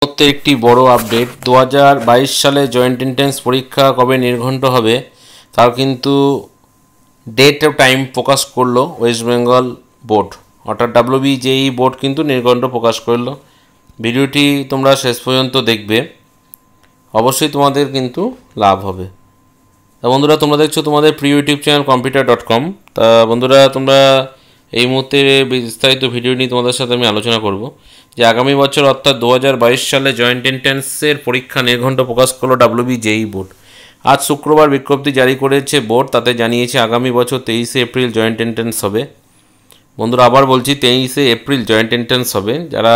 পরবর্তী একটি বড় আপডেট দু সালে জয়েন্ট এন্ট্রেন্স পরীক্ষা কবে নির্ঘণ্ট হবে তার কিন্তু ডেট টাইম প্রকাশ করলো ওয়েস্ট বেঙ্গল বোর্ড অর্থাৎ ডাব্লিউ বোর্ড e কিন্তু নির্ঘণ্ট প্রকাশ করলো ভিডিওটি তোমরা শেষ পর্যন্ত দেখবে অবশ্যই তোমাদের কিন্তু লাভ হবে তা বন্ধুরা তোমরা দেখছো তোমাদের প্রিয় YouTube channel computer dot com তা বন্ধুরা তোমরা এই মুহূর্তে বিস্তারিত ভিডিও নিয়ে তোমাদের সাথে আমি আলোচনা করব যে আগামী বছর অর্থাৎ দু সালে জয়েন্ট এন্ট্রান্সের পরীক্ষা নির্ঘণ্ট প্রকাশ করলো ডাব্লিউবি জেই বোর্ড আজ শুক্রবার বিজ্ঞপ্তি জারি করেছে বোর্ড তাতে জানিয়েছে আগামী বছর তেইশে এপ্রিল জয়েন্ট এন্ট্রান্স হবে বন্ধুরা আবার বলছি তেইশে এপ্রিল জয়েন্ট এন্ট্রান্স হবে যারা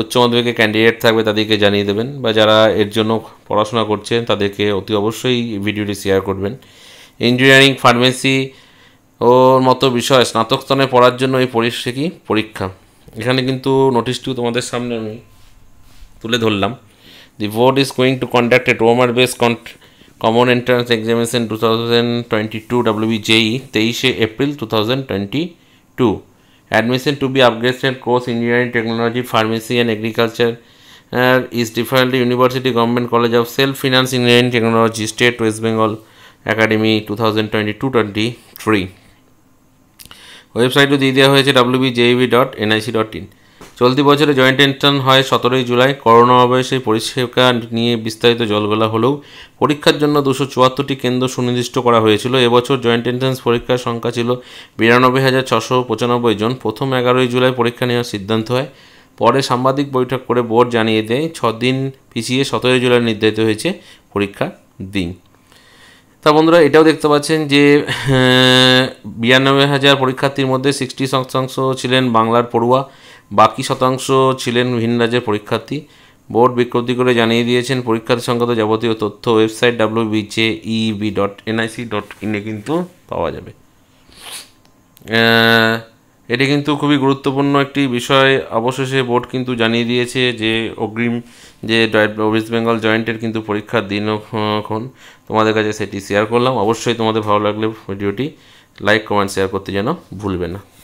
উচ্চ মাধ্যমিকের ক্যান্ডিডেট থাকবে তাদেরকে জানিয়ে দেবেন বা যারা এর জন্য পড়াশোনা করছেন তাদেরকে অতি অবশ্যই ভিডিওটি শেয়ার করবেন ইঞ্জিনিয়ারিং ফার্মেসি ওর মতো বিষয় স্নাতক স্তরে পড়ার জন্য এই পরীক্ষা কি পরীক্ষা এখানে কিন্তু নোটিশটিও তোমাদের সামনে আমি তুলে ধরলাম the board is going to conduct at OMR base common entrance examination two thousand twenty two WB JEE তেইশে April two thousand twenty two admission to be upgraded course engineering technology pharmacy and agriculture is differently university government college of self finance engineering technology state west Bengal academy two thousand twenty two twenty three ওয়েবসাইটও দিয়ে দেওয়া হয়েছে WBJEEB dot NIC dot in চলতি বছরে joint এন্ট্রান হয় সতেরোই July corona অবয়সে পরিষেবা নিয়ে বিস্তারিত জলগোলা হলেও পরীক্ষার জন্য দুশো চুয়াত্তরটি কেন্দ্র সুনির্দিষ্ট করা হয়েছিল এবছর জয়েন্ট এন্ট্রান্স পরীক্ষার সংখ্যা ছিল বিরানব্বই হাজার ছশো পঁচানব্বই জন প্রথম এগারোই জুলাই পরীক্ষা নেওয়ার সিদ্ধান্ত হয় পরে সাংবাদিক বৈঠক করে বোর্ড জানিয়ে দেয় ছদিন পিছিয়ে সতেরোই জুলাই নির্ধারিত হয়েছে পরীক্ষার দিন তা বন্ধুরা এটাও দেখতে পাচ্ছেন যে বিরানব্বই হাজার পরীক্ষার্থীর মধ্যে সিক্সটি শতাংশ ছিলেন বাংলার পড়ুয়া বাকি শতাংশ ছিলেন ভিন রাজ্যের পরীক্ষার্থী বোর্ড বিজ্ঞপ্তি করে জানিয়ে দিয়েছেন পরীক্ষার সংক্রান্ত যাবতীয় তথ্য ওয়েবসাইট ডাব্লিউ বিজে ইবি ডট এনআইসি ডট ইনে কিন্তু পাওয়া যাবে এটি কিন্তু খুবই গুরুত্বপূর্ণ একটি বিষয় অবশেষে বোর্ড কিন্তু জানিয়ে দিয়েছে যে অগ্রিম যে ওয়েস্ট বেঙ্গল জয়েন্টের কিন্তু পরীক্ষার দিন এখন তোমাদের কাছে সেটি শেয়ার করলাম অবশ্যই তোমাদের ভালো লাগলে ভিডিওটি লাইক কমেন্ট শেয়ার করতে যেন ভুলবে না